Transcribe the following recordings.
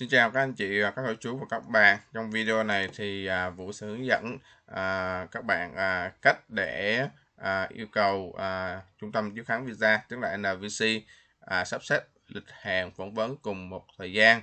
Xin chào các anh chị và các cô chú và các bạn. Trong video này thì à, Vũ sẽ hướng dẫn à, các bạn à, cách để à, yêu cầu à, trung tâm chiếu kháng visa tức là NVC à, sắp xếp lịch hẹn phỏng vấn cùng một thời gian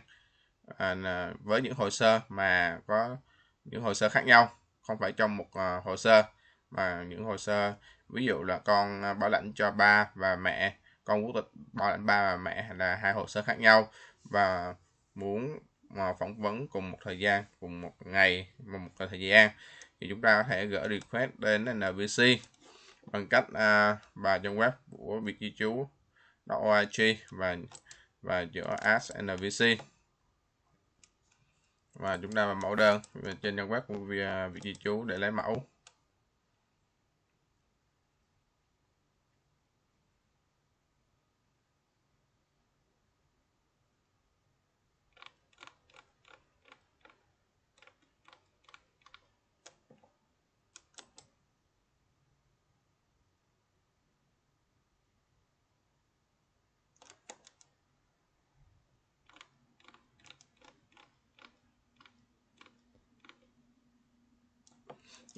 à, với những hồ sơ mà có những hồ sơ khác nhau, không phải trong một à, hồ sơ mà những hồ sơ ví dụ là con à, bảo lãnh cho ba và mẹ, con quốc tịch bảo lãnh ba và mẹ là hai hồ sơ khác nhau và muốn mà ờ, phỏng vấn cùng một thời gian cùng một ngày và một thời gian thì chúng ta có thể gửi request đến NVC bằng cách à, vào trong web của việc di trú .org và và giữa ask NVC và chúng ta vào mẫu đơn trên trang web của à, việc di trú để lấy mẫu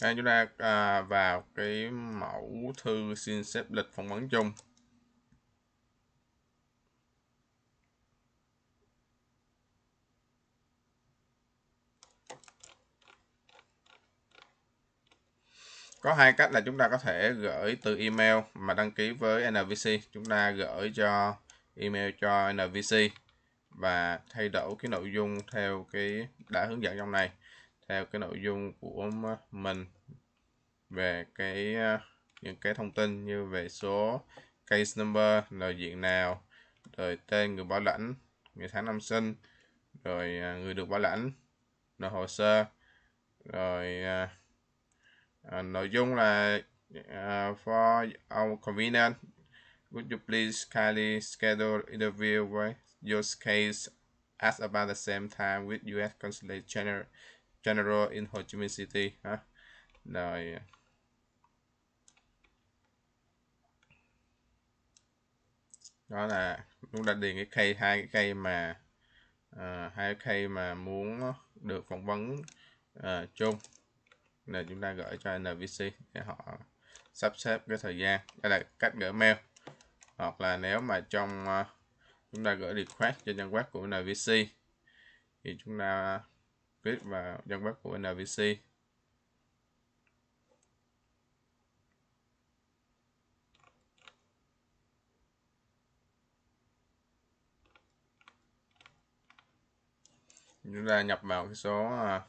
đây chúng ta à, vào cái mẫu thư xin xếp lịch phỏng vấn chung có hai cách là chúng ta có thể gửi từ email mà đăng ký với NVC chúng ta gửi cho email cho NVC và thay đổi cái nội dung theo cái đã hướng dẫn trong này theo cái nội dung của mình về cái à, những cái thông tin như về số case number là diện nào rồi tên người bảo lãnh ngày tháng năm sinh rồi à, người được bảo lãnh nộp hồ sơ rồi à, à, nội dung là uh, for our convenience would you please kindly schedule interview with your case at about the same time with U.S. Consulate General General in Ho Chi Minh City ha rồi đó là chúng ta điền cái cây hai cái cây mà ờ, hai cái cây mà muốn được phỏng vấn uh, chung là chúng ta gửi cho NVC để họ sắp xếp cái thời gian đây là cách gửi mail hoặc là nếu mà trong uh, chúng ta gửi request cho trang web của NVC thì chúng ta click vào trang web của NVC chúng ta nhập vào cái số à,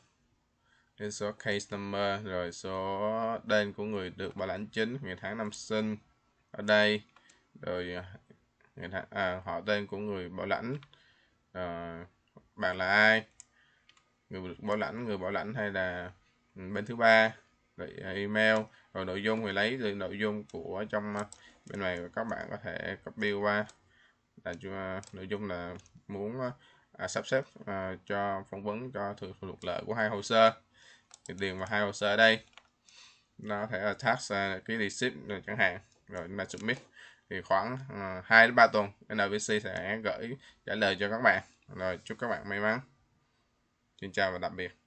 cái số case number rồi số tên của người được bảo lãnh chính ngày tháng năm sinh ở đây rồi à, ngày tháng, à, họ tên của người bảo lãnh à, bạn là ai người được bảo lãnh người bảo lãnh hay là ừ, bên thứ ba rồi à, email rồi nội dung người lấy rồi nội dung của trong à, bên này các bạn có thể copy qua là à, nội dung là muốn à, sắp xếp à, cho phỏng vấn cho thuộc luật lợi của hai hồ sơ thì điền vào hai hồ sơ ở đây nó có thể là tax à, cái receipt rồi chẳng hạn rồi chúng submit thì khoảng à, 2 đến 3 tuần NVC sẽ gửi trả lời cho các bạn rồi chúc các bạn may mắn Xin chào và tạm biệt.